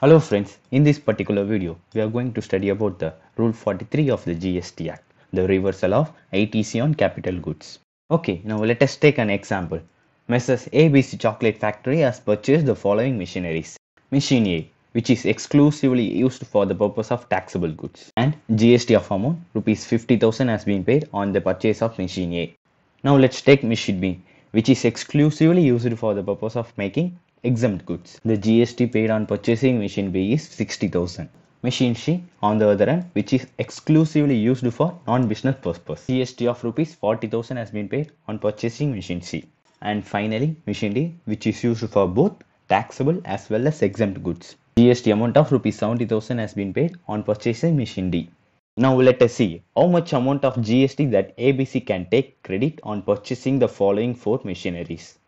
Hello friends, in this particular video, we are going to study about the Rule 43 of the GST Act, the reversal of ATC on capital goods. Okay, now let us take an example. Messrs. ABC Chocolate Factory has purchased the following machineries. Machine A, which is exclusively used for the purpose of taxable goods. And GST of amount, rupees 50,000 has been paid on the purchase of machine A. Now let's take machine B, which is exclusively used for the purpose of making exempt goods. The GST paid on purchasing machine B is 60,000 Machine C, on the other hand which is exclusively used for non-business purpose. GST of rupees 40,000 has been paid on purchasing machine C. And finally machine D, which is used for both taxable as well as exempt goods. GST amount of rupees 70,000 has been paid on purchasing machine D. Now let us see how much amount of GST that ABC can take credit on purchasing the following four machineries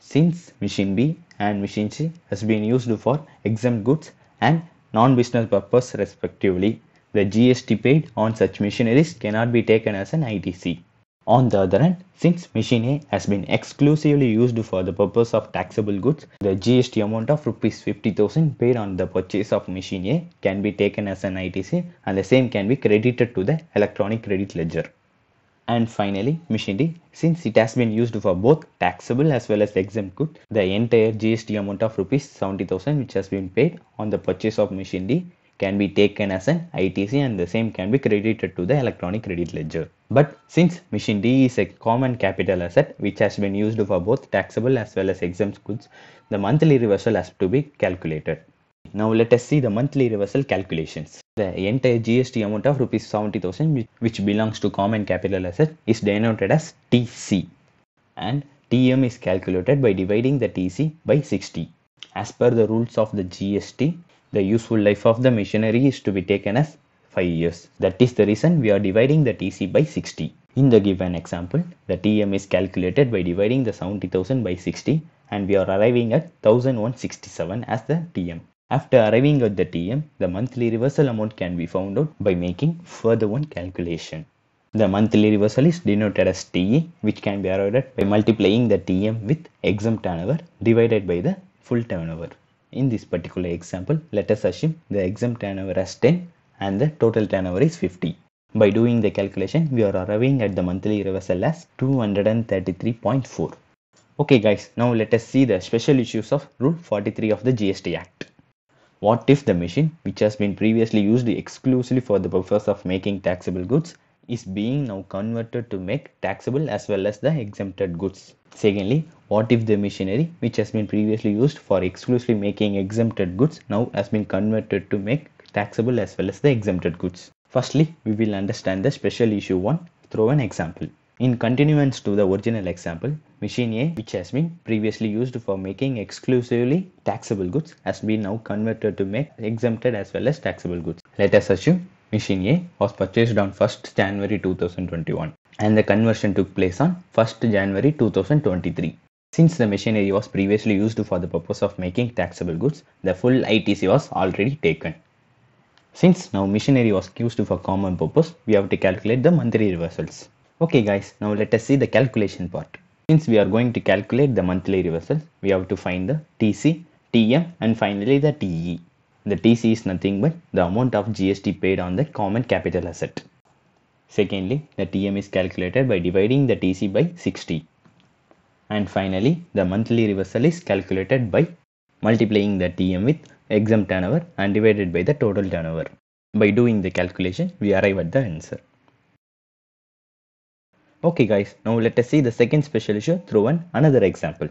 since machine B and machine C has been used for exempt goods and non-business purpose respectively. The GST paid on such machineries cannot be taken as an ITC. On the other hand, since machine A has been exclusively used for the purpose of taxable goods, the GST amount of rupees 50,000 paid on the purchase of machine A can be taken as an ITC and the same can be credited to the electronic credit ledger. And finally, machine D, Since it has been used for both taxable as well as exempt good, the entire GST amount of rupees 70,000 which has been paid on the purchase of machine D can be taken as an ITC and the same can be credited to the electronic credit ledger. But since machine D is a common capital asset which has been used for both taxable as well as exempt goods, the monthly reversal has to be calculated. Now let us see the monthly reversal calculations. The entire GST amount of rupees 70,000 which belongs to common capital asset is denoted as TC and TM is calculated by dividing the TC by 60. As per the rules of the GST, the useful life of the machinery is to be taken as 5 years. That is the reason we are dividing the TC by 60. In the given example, the TM is calculated by dividing the 70,000 by 60 and we are arriving at 1167 as the TM. After arriving at the TM, the monthly reversal amount can be found out by making further one calculation. The monthly reversal is denoted as TE which can be arrived at by multiplying the TM with exempt turnover divided by the full turnover. In this particular example, let us assume the exempt turnover as 10 and the total turnover is 50. By doing the calculation, we are arriving at the monthly reversal as 233.4. Okay guys, now let us see the special issues of Rule 43 of the GST Act. What if the machine, which has been previously used exclusively for the purpose of making taxable goods, is being now converted to make taxable as well as the exempted goods? Secondly, what if the machinery, which has been previously used for exclusively making exempted goods, now has been converted to make taxable as well as the exempted goods? Firstly, we will understand the special issue 1 through an example. In continuance to the original example, Machine A, which has been previously used for making exclusively taxable goods, has been now converted to make exempted as well as taxable goods. Let us assume Machine A was purchased on 1st January 2021 and the conversion took place on 1st January 2023. Since the machinery was previously used for the purpose of making taxable goods, the full ITC was already taken. Since now machinery was used for common purpose, we have to calculate the monthly reversals. Okay guys, now let us see the calculation part. Since we are going to calculate the monthly reversal, we have to find the TC, TM and finally the TE. The TC is nothing but the amount of GST paid on the common capital asset. Secondly, the TM is calculated by dividing the TC by 60. And finally, the monthly reversal is calculated by multiplying the TM with exempt turnover and divided by the total turnover. By doing the calculation, we arrive at the answer. Okay guys, now let us see the second special issue through an another example.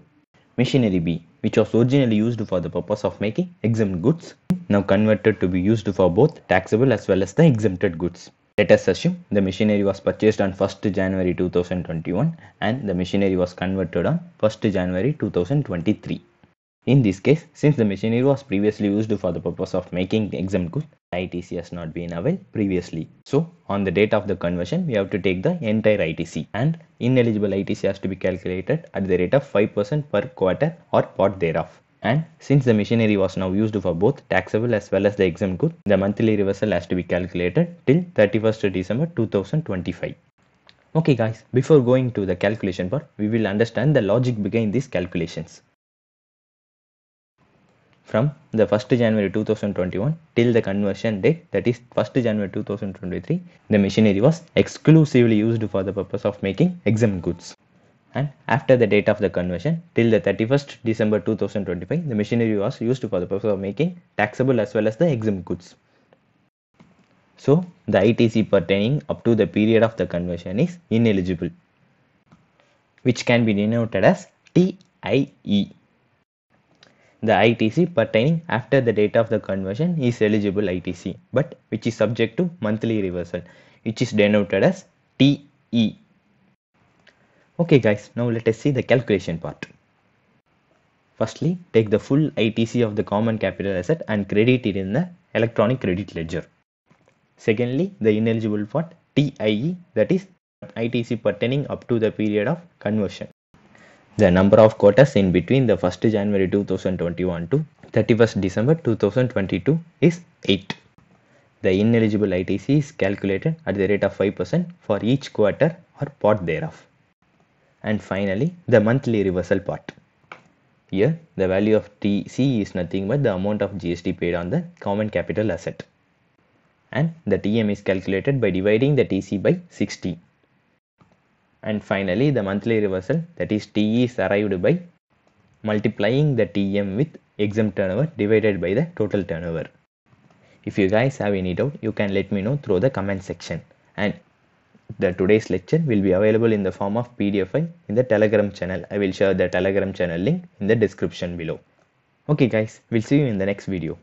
Machinery B, which was originally used for the purpose of making exempt goods, now converted to be used for both taxable as well as the exempted goods. Let us assume the machinery was purchased on 1st January 2021 and the machinery was converted on 1st January 2023. In this case, since the machinery was previously used for the purpose of making the exempt good, ITC has not been availed previously. So on the date of the conversion, we have to take the entire ITC and ineligible ITC has to be calculated at the rate of 5% per quarter or part thereof. And since the machinery was now used for both taxable as well as the exempt good, the monthly reversal has to be calculated till 31st December 2025. Okay guys, before going to the calculation part, we will understand the logic behind these calculations from the 1st January 2021 till the conversion date that is 1st January 2023 the machinery was exclusively used for the purpose of making exempt goods and after the date of the conversion till the 31st December 2025 the machinery was used for the purpose of making taxable as well as the exempt goods so the ITC pertaining up to the period of the conversion is ineligible which can be denoted as TIE the ITC pertaining after the date of the conversion is eligible ITC, but which is subject to monthly reversal, which is denoted as TE. Okay guys, now let us see the calculation part. Firstly, take the full ITC of the common capital asset and credit it in the electronic credit ledger. Secondly, the ineligible part TIE that is ITC pertaining up to the period of conversion the number of quotas in between the 1st January 2021 to 31st December 2022 is 8. The ineligible ITC is calculated at the rate of 5% for each quarter or part thereof. And finally, the monthly reversal part. Here, the value of TC is nothing but the amount of GST paid on the common capital asset. And the TM is calculated by dividing the TC by 60 and finally the monthly reversal that is TE is arrived by multiplying the TM with exempt turnover divided by the total turnover. If you guys have any doubt you can let me know through the comment section and the today's lecture will be available in the form of PDF file in the telegram channel. I will share the telegram channel link in the description below. Okay guys, we'll see you in the next video.